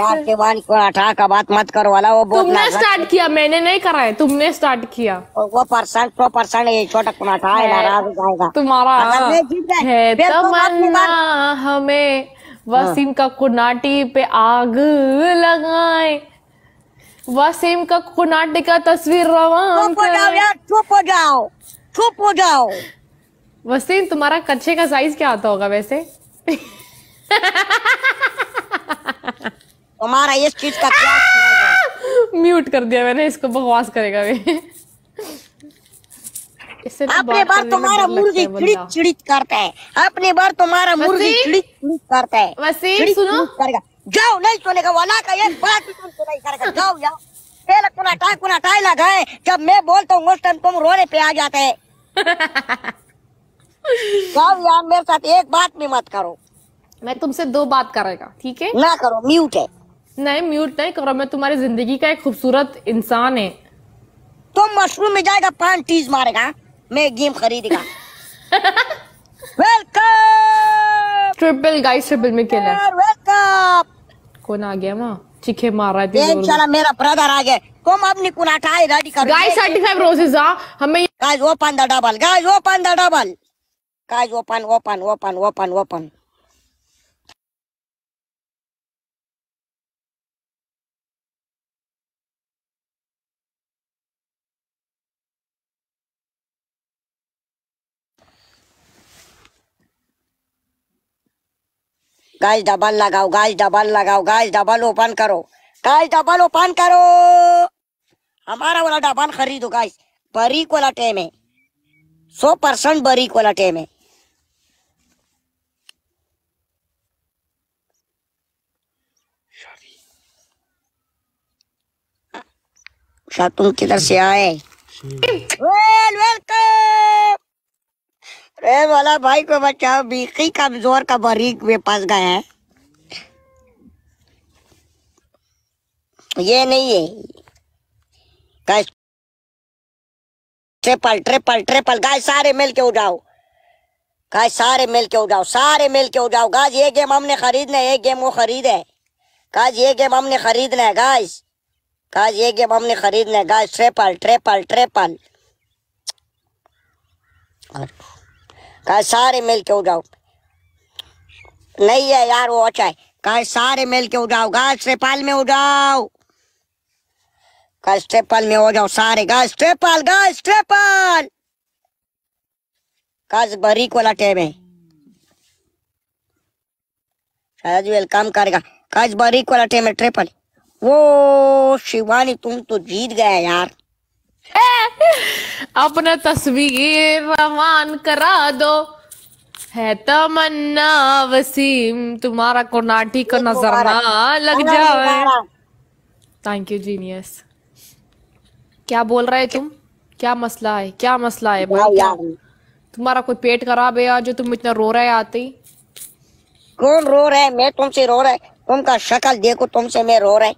यार शिवान को हटा का बात मत करो वाला वो तुमने स्टार्ट किया मैंने नहीं करा है तुमने स्टार्ट किया वो परसेंट सौ तो परसेंट एक छोटा कुना था नाराज हो जाएगा तुम्हारा हाँ, है तो तमन्ना हमें हाँ। वसीम का कुनाटी पे आग लगाए वसीम का कुनाटी का तस्वीर रवान चुप हो जाओ चुप हो जाओ वसीम तुम्हारा कच्चे का साइज क्या आता होगा वैसे तुम्हारा इस चीज का क्या म्यूट कर दिया मैंने इसको बकवास करेगा वे तो अपने बार तुम्हारा मुर्गी चिड़ित चिड़ित करता है अपने बार तुम्हारा मुर्गी चिड़ित चिड़ित करता है वसीम सुनो जाओ नहीं सुनेगा वाला का एक बात भी तुम सुनाई करेगा जाओ यार पहले कुना टाइ कुना टाइ लगाए जब मैं बोलता हूँ उस टाइम तुम रोने पे आ जाते हैं जाओ यार मेरे साथ एक बात भी मत करो मैं तुमसे दो बात करेगा ठीक है ना करो म्यूट है नहीं म्यूट नहीं करो मैं तुम्हारी जिंदगी का एक खूबसूरत इंसान है तुम तो मशरूम में जाएगा पान टीज मारेगा हाँ? मैं गेम खरीदेगा वेलकम ट्रिपल गाइस ट्रिपल में खेला वेलकम कौन आ गया वहाँ चीखे मार रहा है इंशाल्लाह मेरा ब्रदर आ गया तुम अपनी कुनाटा है रेडी कर गाइस 35 रोजेस आ हमें guys open the double guys open the double guys open open open open open guys double लगाओ गाइस डबल लगाओ गाइस डबल ओपन करो गाइस डबल ओपन करो हमारा वाला डबल खरीदो गाइस बरी वाला टेम है सौ परसेंट बरी वाला टेम है शाह तुम किधर से आए वेल वेलकम अरे वाला भाई को बचाओ बीकी कमजोर का बरीक में फंस गए हैं ये नहीं है ट्रिपल ट्रिपल ट्रिपल गाय सारे मिल के उड़ाओ गाय सारे मिल के उड़ाओ सारे मिल के उड़ाओ गाज ये गेम हमने खरीदना है एक गेम वो खरीद है गाज ये गेम हमने खरीदना है गाइस गाज ये गेम हमने खरीदना है गाइस ट्रिपल ट्रिपल ट्रिपल और कहा सारे मिल के उड़ाओ नहीं है यार वो अच्छा है कहा सारे मिल के उड़ाओ गाज ट्रेपाल में उड़ाओ कहा ट्रेपाल में हो जाओ सारे गाज ट्रेपाल गाज ट्रेपाल काज बरी वाला टैब है शायद वेलकम करेगा काज बरीक वाला टैब है ट्रेपल वो शिवानी तुम तो जीत गया यार अपना तस्वीर रवान करा दो है तमन्ना वसीम तुम्हारा को को का ना लग जाए थैंक यू जीनियस क्या बोल रहे तुम क्या मसला है क्या मसला है तुम्हारा कोई पेट खराब है जो तुम इतना रो रहे आते ही कौन रो रहे मैं तुमसे रो रहा तुमका शक्ल देखो तुमसे मैं रो रहा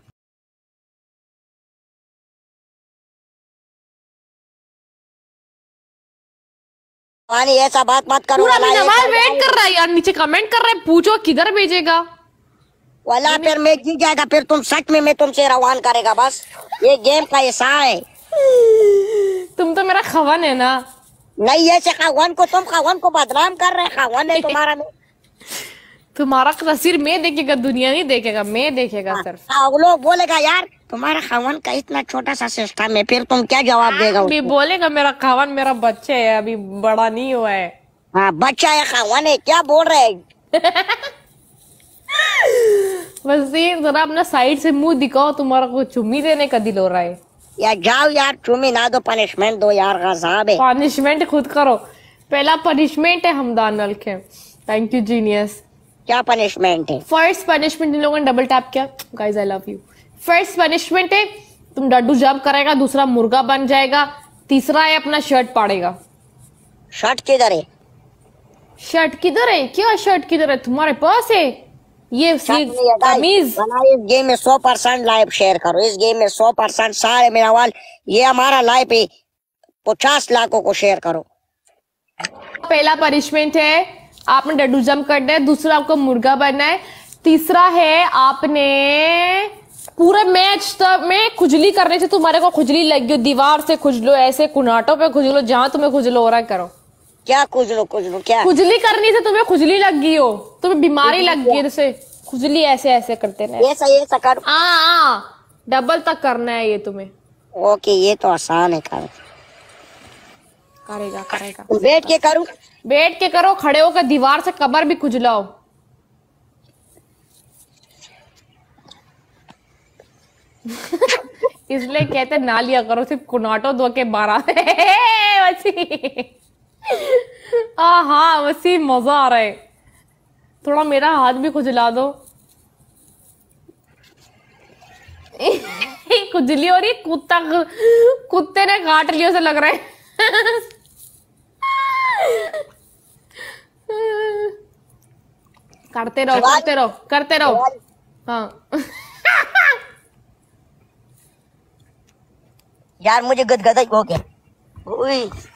पानी ऐसा बात मत करो पूरा नवाल वेट कर रहा है यार नीचे कमेंट कर रहा है पूछो किधर भेजेगा वाला फिर मैं जी जाएगा फिर तुम सच में मैं तुमसे रवान करेगा बस ये गेम का ऐसा है तुम तो मेरा खवन है ना नहीं ऐसे खवन को तुम खवन को बदनाम कर रहे खवन है तुम्हारा तुम्हारा सिर मैं देखेगा दुनिया नहीं देखेगा मैं देखेगा हाँ, सर हाँ, लोग बोलेगा यार तुम्हारा खावन का इतना छोटा सा सिस्टम है फिर तुम क्या जवाब हाँ, देगा अभी बोलेगा मेरा खावन मेरा बच्चे है अभी बड़ा नहीं हुआ है आ, बच्चा है खावन है क्या बोल रहे वजीर जरा अपना साइड से मुंह दिखाओ तुम्हारा को चुम्मी देने का दिल हो रहा है यार जाओ यार चुम्मी ना दो पनिशमेंट दो यार गजाब है पनिशमेंट खुद करो पहला पनिशमेंट है हमदान नल के थैंक यू जीनियस क्या पनिशमेंट है फर्स्ट पनिशमेंट इन लोगों ने डबल टैप किया guys I love you first punishment है तुम डड्डू जब करेगा दूसरा मुर्गा बन जाएगा तीसरा है अपना शर्ट पाड़ेगा शर्ट किधर है शर्ट किधर है क्या शर्ट किधर है तुम्हारे पास है ये तमीज इस गेम में सौ परसेंट लाइव शेयर करो इस गेम में सौ परसेंट सारे मेरा वाल ये हमारा लाइव है पचास लाखों को शेयर करो पहला पनिशमेंट है आपने जम करना है दूसरा आपको मुर्गा बनना है तीसरा है आपने पूरे मैच तक तो में खुजली करने से तुम्हारे को खुजली लग गई दीवार से खुजलो ऐसे कुनाटों पे खुजलो जहाँ तुम्हें खुजलो हो रहा करो क्या खुजलो खुजलो क्या खुजली करने से तुम्हें खुजली लग गई हो तुम्हें बीमारी लग गई जैसे खुजली ऐसे ऐसे करते रहे ऐसा ऐसा कर डबल हाँ, हाँ, तक करना है ये तुम्हें ओके ये तो आसान है काम करेगा करेगा बैठ के करूं बैठ के करो खड़े होकर दीवार से कमर भी खुजलाओ इसलिए कहते ना लिया करो सिर्फ कुनाटो दो के बारह हाँ वसी मजा आ रहा है थोड़ा मेरा हाथ भी खुजला दो खुजली हो रही कुत्ता कुत्ते ने काट लिया से लग रहा है करते रहो करते रहो करते रहो हाँ यार मुझे गदगद हो गया